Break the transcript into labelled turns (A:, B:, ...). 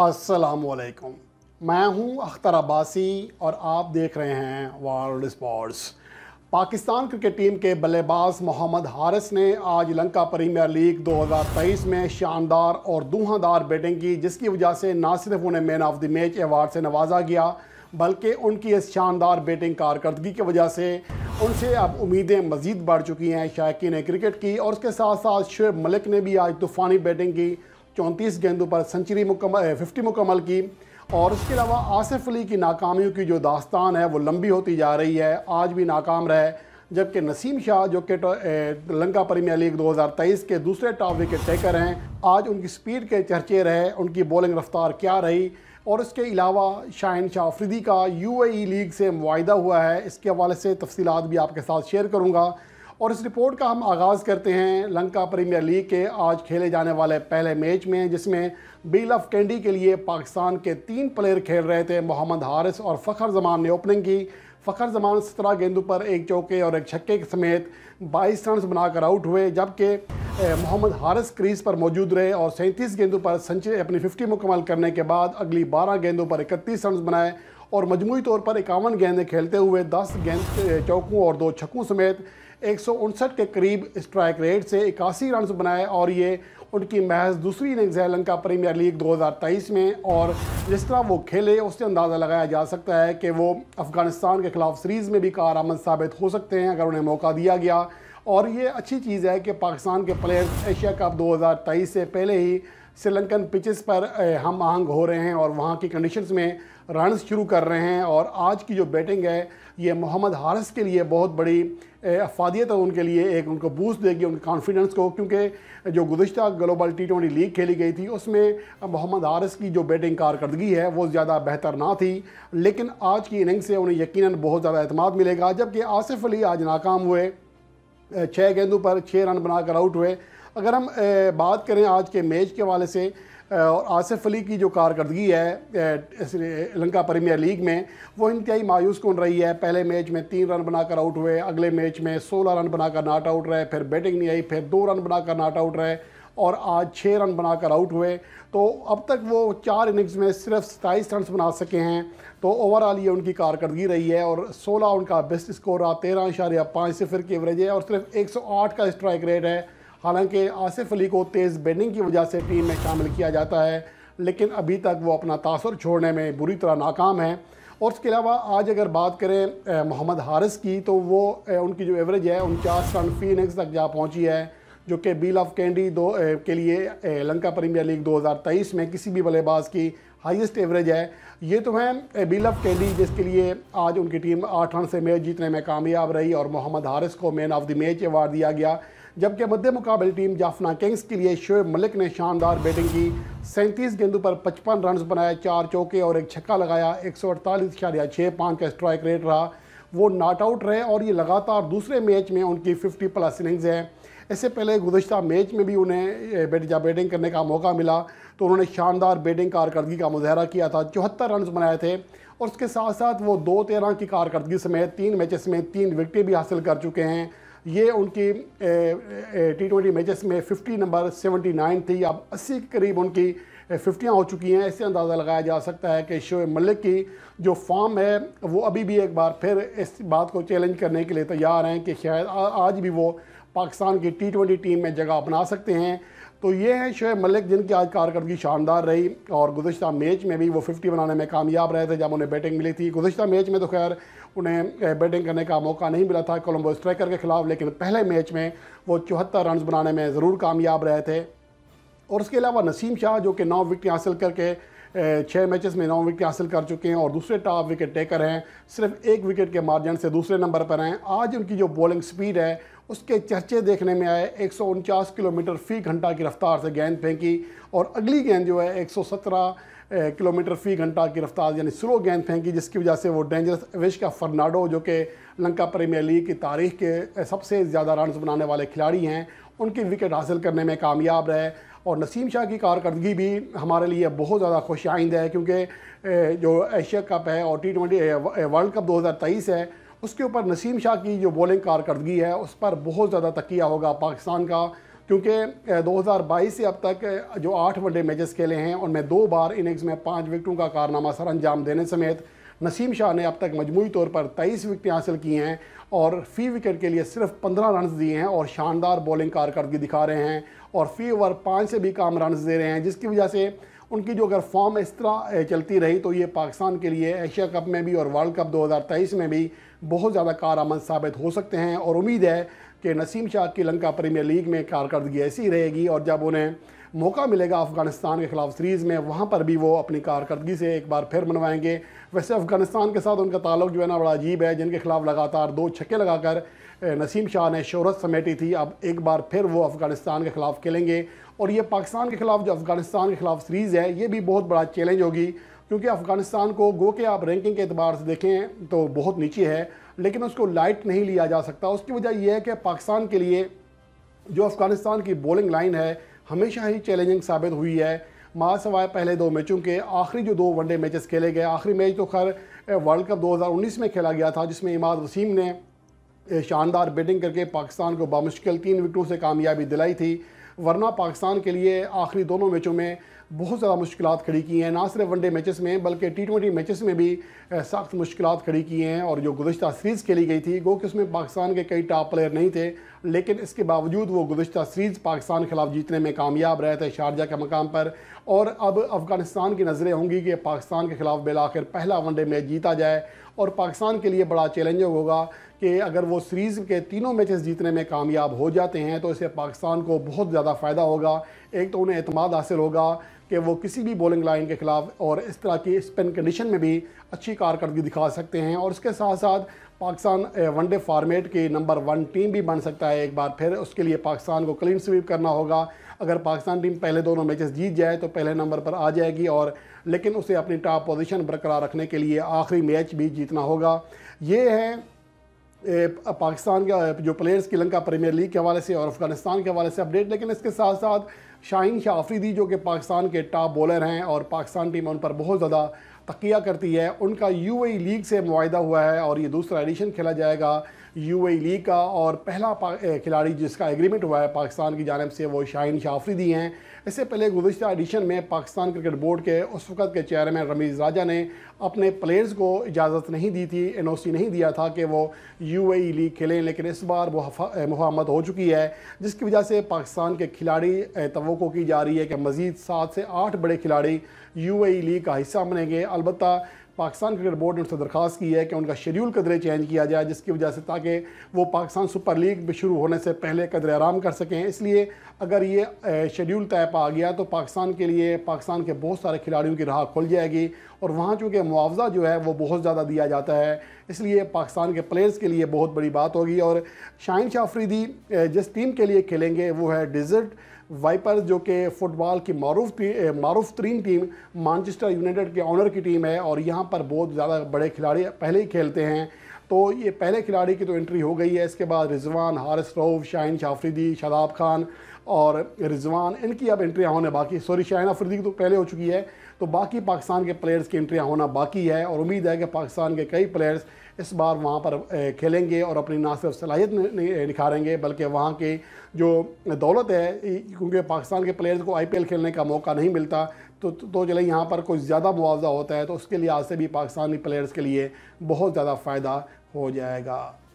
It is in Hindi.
A: असलकुम मैं हूं अख्तर अब्बासी और आप देख रहे हैं world sports Pakistan cricket team के बल्लेबाज मोहम्मद हारिस ने आज लंका प्रीमियर लीग 2023 में शानदार और दूहादार बैटिंग की जिसकी वजह से न सिर्फ उन्हें man of the match award से नवाजा गया बल्कि उनकी इस शानदार बैटिंग कारकर्दगी की वजह से उनसे अब उम्मीदें मज़ीद बढ़ चुकी हैं ने क्रिकेट की और उसके साथ साथ शुएब मलिक ने भी आज तूफ़ानी बैटिंग की चौंतीस गेंदों पर सेंचुरी मुकम्मल फिफ्टी मुकम्मल की और उसके अलावा आसिफ अली की नाकामियों की जो दास्तान है वो लंबी होती जा रही है आज भी नाकाम रहे जबकि नसीम शाह जो कि तो, लंका प्रीमियर लीग 2023 के दूसरे टॉप विकेट टेकर हैं आज उनकी स्पीड के चर्चे रहे उनकी बॉलिंग रफ्तार क्या रही और इसके अलावा शाहन शाह अफरीदी का यू ए e लीग से माहा हुआ है इसके हवाले से तफसीत भी आपके साथ शेयर करूँगा और इस रिपोर्ट का हम आगाज़ करते हैं लंका प्रीमियर लीग के आज खेले जाने वाले पहले मैच में जिसमें बिल ऑफ कैंडी के लिए पाकिस्तान के तीन प्लेयर खेल रहे थे मोहम्मद हारिस और फ़खर जमान ने ओपनिंग की फ़खर जमान सत्रह गेंदों पर एक चौके और एक छक्के समेत बाईस रन बनाकर आउट हुए जबकि मोहम्मद हारिस क्रीज पर मौजूद रहे और सैंतीस गेंदों पर सेंचुरी अपनी फिफ्टी मुकम्मल करने के बाद अगली बारह गेंदों पर इकतीस रन बनाए और मजमू तौर पर इक्यावन गेंदें खेलते हुए दस गेंद चौकों और दो छक्कों समेत एक के करीब स्ट्राइक रेट से इक्यासी रन बनाए और ये उनकी महज दूसरी इनिंग्स है लंका प्रीमियर लीग 2023 में और जिस तरह वो खेले उससे अंदाज़ा लगाया जा सकता है कि वो अफ़गानिस्तान के ख़िलाफ़ सीरीज़ में भी कारआमद साबित हो सकते हैं अगर उन्हें मौका दिया गया और ये अच्छी चीज़ है कि पाकिस्तान के प्लेयर्स एशिया कप 2023 से पहले ही श्रीलंकन पिचेस पर हम आहंग हो रहे हैं और वहाँ की कंडीशंस में रन शुरू कर रहे हैं और आज की जो बैटिंग है ये मोहम्मद हारस के लिए बहुत बड़ी अफादियत है उनके लिए एक उनको बूस्ट देगी उनके कॉन्फिडेंस को क्योंकि जो गुजशत ग्लोबल टी ट्वेंटी लीग खेली गई थी उसमें मोहम्मद हारस की जो बैटिंग कारकर्दगी है वो ज़्यादा बेहतर ना थी लेकिन आज की इनिंग से उन्हें यकीन बहुत ज़्यादा अहतमाद मिलेगा जबकि आसिफ अली आज नाकाम हुए छः गेंदों पर छः रन बनाकर आउट हुए अगर हम बात करें आज के मैच के हवाले से और आसिफ अली की जो कारकर्दगी है लंका प्रीमियर लीग में वो इंतहाई मायूस कौन रही है पहले मैच में तीन रन बनाकर आउट हुए अगले मैच में सोलह रन बनाकर नाट आउट रहे फिर बैटिंग नहीं आई फिर दो रन बनाकर नाट आउट रहे और आज छः रन बनाकर आउट हुए तो अब तक वो चार इनिंग्स में सिर्फ सताईस रन बना सके हैं तो ओवरऑल ये उनकी कारकर्दगी रही है और 16 उनका बेस्ट स्कोर रहा तेरह इशारिया पाँच सिफर की एवरेज है और सिर्फ 108 का स्ट्राइक रेट है हालांकि आसिफ अली को तेज़ बैटिंग की वजह से टीम में शामिल किया जाता है लेकिन अभी तक वो अपना तासर छोड़ने में बुरी तरह नाकाम है और उसके अलावा आज अगर बात करें मोहम्मद हारिस की तो वो उनकी जो एवरेज है उनचास रन फीनिक्स तक जा पहुँची है जो कि बिल ऑफ कैंडी दो के लिए लंका प्रीमियर लीग 2023 में किसी भी बल्लेबाज की हाईएस्ट एवरेज है ये तो हैं बिल ऑफ कैंडी जिसके लिए आज उनकी टीम आठ रन से मैच जीतने में कामयाब रही और मोहम्मद हारिस को man of the match award दिया गया जबकि मध्य मुकाबले टीम जाफना किंग्स के लिए शोएब मलिक ने शानदार बैटिंग की सैंतीस गेंदों पर पचपन रन बनाए चार चौके और एक छक्का लगाया एक सौ अड़तालीस इशारिया छः पाँच का स्ट्राइक रेट रहा वो नाट आउट रहे और ये लगातार दूसरे मैच में उनकी फिफ्टी प्लस इनिंग्स हैं इससे पहले गुजशत मैच में भी उन्हें बैट जा बैटिंग करने का मौका मिला तो उन्होंने शानदार बैटिंग कारकर्दगी का मुजाहरा किया था चौहत्तर रन बनाए थे और उसके साथ साथ वो दो तेरह की कारकर्दगी समेत तीन मैचेस में तीन विकटें भी हासिल कर चुके हैं ये उनकी टी ट्वेंटी मैचेस में 50 नंबर 79 थी अब 80 के करीब उनकी फिफ्टियाँ हो चुकी हैं ऐसे अंदाज़ा लगाया जा सकता है कि शोएब मलिक की जो फॉर्म है वो अभी भी एक बार फिर इस बात को चैलेंज करने के लिए तैयार हैं कि शायद आज भी वो पाकिस्तान की टी ट्वेंटी टीम में जगह अपना सकते हैं तो ये हैं शोएब मलिक जिनकी आज कारकर्दगी शानदार रही और गुजशत मैच में भी वो फिफ्टी बनाने में कामयाब रहे थे जब उन्हें बैटिंग मिली थी गुजशत मैच में तो खैर उन्हें बैटिंग करने का मौका नहीं मिला था कोलम्बो स्ट्राइकर के खिलाफ लेकिन पहले मैच में वो चौहत्तर रन बनाने में ज़रूर कामयाब रहे थे और उसके अलावा नसीम शाह जो कि नौ विकटें हासिल करके छः मैचेस में नौ विकेट हासिल कर चुके हैं और दूसरे टॉप विकेट टेकर हैं सिर्फ एक विकेट के मार्जिन से दूसरे नंबर पर हैं आज उनकी जो बॉलिंग स्पीड है उसके चर्चे देखने में आए एक किलोमीटर फी घंटा की रफ्तार से गेंद फेंकी और अगली गेंद जो है 117 किलोमीटर फी घंटा की रफ्तार यानी स्लो गेंद फेंकी जिसकी वजह से वो डेंजरस विश का फर्नाडो जो कि लंका प्रीमियर लीग की तारीख के सबसे ज़्यादा रन बनाने वाले खिलाड़ी हैं उनकी विकेट हासिल करने में कामयाब रहे और नसीम शाह की कारकर्दगी भी हमारे लिए बहुत ज़्यादा खुश आइंद है क्योंकि जो एशिया कप है और टी ट्वेंटी वर्ल्ड कप 2023 है उसके ऊपर नसीम शाह की जो बॉलिंग कारकर्दगी है उस पर बहुत ज़्यादा तकिया होगा पाकिस्तान का क्योंकि 2022 से अब तक जो आठ वनडे मैचेस खेले हैं उनमें दो बार इनिंग्स में पाँच विकटों का कारनामा सर अंजाम देने समेत नसीम शाह ने अब तक मजमू तौर पर तेईस विकटें हासिल की हैं और फी विकेट के लिए सिर्फ पंद्रह रन दिए हैं और शानदार बॉलिंग कारकर्दगी दिखा रहे हैं और फी ओवर पाँच से भी काम रन दे रहे हैं जिसकी वजह से उनकी जो अगर फॉर्म इस तरह चलती रही तो ये पाकिस्तान के लिए एशिया कप में भी और वर्ल्ड कप 2023 में भी बहुत ज़्यादा कार साबित हो सकते हैं और उम्मीद है कि नसीम शाह की लंका प्रीमियर लीग में कारकर्दगी ऐसी रहेगी और जब उन्हें मौका मिलेगा अफगानिस्तान के खिलाफ सीरीज़ में वहाँ पर भी वो अपनी कारकर्दगी से एक बार फिर मनवाएंगे वैसे अफगानिस्तान के साथ उनका ताल्लुक जो है ना बड़ा अजीब है जिनके खिलाफ लगातार दो छक्के लगाकर नसीम शाह ने शहरत समेटी थी अब एक बार फिर वो अफगानिस्तान के खिलाफ खेलेंगे और ये पाकिस्तान के खिलाफ जो अफगानिस्तान के खिलाफ सीरीज़ है ये भी बहुत बड़ा चैलेंज होगी क्योंकि अफ़गानिस्तान को गो के आप रैंकिंग के अतबार से देखें तो बहुत नीचे है लेकिन उसको लाइट नहीं लिया जा सकता उसकी वजह यह है कि पाकिस्तान के लिए जो अफ़गानिस्तान की बॉलिंग लाइन है हमेशा ही चैलेंजिंग साबित हुई है माँ सवाए पहले दो मैचों के आखिरी जो दो वनडे मैचेस खेले गए आखिरी मैच तो खैर वर्ल्ड कप 2019 में खेला गया था जिसमें इमाद वसीम ने शानदार बैटिंग करके पाकिस्तान को बामुश्किल तीन विकटों से कामयाबी दिलाई थी वरना पाकिस्तान के लिए आखिरी दोनों मैचों में बहुत ज़्यादा मुश्किल खड़ी की हैं ना सिर्फ वनडे मैचेस में बल्कि टी ट्वेंटी मैचेस में भी सख्त मुश्किल खड़ी की हैं और जो गुजशत सीरीज़ खेली गई थी गो कि उसमें पाकिस्तान के कई टॉप प्लेयर नहीं थे लेकिन इसके बावजूद वो गुजशत सीरीज़ पाकिस्तान के खिलाफ जीतने में कामयाब रहे थे शारजा के मकाम पर और अब अफ़गानिस्तान की नज़रें होंगी कि पाकिस्तान के खिलाफ बिल आखिर पहला वनडे मैच जीता जाए और पाकिस्तान के लिए बड़ा चैलेंज होगा कि अगर वो सीरीज़ के तीनों मैचेस जीतने में कामयाब हो जाते हैं तो इससे पाकिस्तान को बहुत ज़्यादा फ़ायदा होगा एक तो उन्हें अतमाद हासिल होगा कि वो किसी भी बॉलिंग लाइन के ख़िलाफ़ और इस तरह की स्पिन कंडीशन में भी अच्छी कारकर्दगी दिखा सकते हैं और इसके साथ साथ पाकिस्तान वनडे फार्मेट की नंबर वन टीम भी बन सकता है एक बार फिर उसके लिए पाकिस्तान को क्लीन स्वीप करना होगा अगर पाकिस्तान टीम पहले दोनों मैचेस जीत जाए तो पहले नंबर पर आ जाएगी और लेकिन उसे अपनी टॉप पोजीशन बरकरार रखने के लिए आखिरी मैच भी जीतना होगा ये है पाकिस्तान के जो प्लेयर्स की लंका प्रीमियर लीग के हवाले से और अफगानिस्तान के हवाले से अपडेट लेकिन इसके साथ साथ शाहीन शाह आफरीदी जो कि पाकिस्तान के टॉप बॉलर हैं और पाकिस्तान टीम उन पर बहुत ज़्यादा तकिया करती है उनका यू e लीग से माहा हुआ है और ये दूसरा एडिशन खेला जाएगा यू लीग का और पहला खिलाड़ी जिसका एग्रीमेंट हुआ है पाकिस्तान की जानब से वो शाफरी दी हैं इससे पहले गुजशत एडिशन में पाकिस्तान क्रिकेट बोर्ड के उस वक्त के चेयरमैन रमीज़ राजा ने अपने प्लेयर्स को इजाज़त नहीं दी थी एन नहीं दिया था कि वो यू लीग खेलें लेकिन इस बार वो मुहमत हो चुकी है जिसकी वजह से पाकिस्तान के खिलाड़ी तो की जा रही है कि मज़ीद सात से आठ बड़े खिलाड़ी यू लीग का हिस्सा बनेंगे अलबत् पाकिस्तान क्रिकेट बोर्ड ने उनसे दरख्वास्त की है कि उनका शेड्यूल कदरे चेंज किया जाए जिसकी वजह से ताकि वो पाकिस्तान सुपर लीग शुरू होने से पहले कदर आराम कर सकें इसलिए अगर ये शेड्यूल तय पा गया तो पाकिस्तान के लिए पाकिस्तान के बहुत सारे खिलाड़ियों की राह खुल जाएगी और वहाँ चूँकि मुआवजा जो है वो बहुत ज़्यादा दिया जाता है इसलिए पाकिस्तान के प्लेयर्स के लिए बहुत बड़ी बात होगी और शाहिन शाफरीदी जिस टीम के लिए खेलेंगे वो है डिज़र्ट वाइपर जो कि फ़ुटबॉल की मरूफ मरूफ तरीन टीम मानचेस्टर यूनाइटेड के ऑनर की टीम है और यहाँ पर बहुत ज़्यादा बड़े खिलाड़ी पहले ही खेलते हैं तो ये पहले खिलाड़ी की तो एंट्री हो गई है इसके बाद रिजवान हारिस रऊफ़ शाहिन शाफरीदी शादाब खान और रिजवान इनकी अब एंट्रियाँ होने बाकी सॉरी शाहन आफरीदी की तो पहले हो चुकी है तो बाकी पाकिस्तान के प्लेयर्स की एंट्रियाँ होना बाकी है और उम्मीद है कि पाकिस्तान के कई प्लेयर्स इस बार वहाँ पर खेलेंगे और अपनी ना सिर्फ सलाहियत निखारेंगे बल्कि वहाँ के जो दौलत है क्योंकि पाकिस्तान के प्लेयर्स को आईपीएल खेलने का मौका नहीं मिलता तो तो, तो चले यहाँ पर कुछ ज़्यादा मुआवजा होता है तो उसके लिहाज से भी पाकिस्तानी प्लेयर्स के लिए बहुत ज़्यादा फ़ायदा हो जाएगा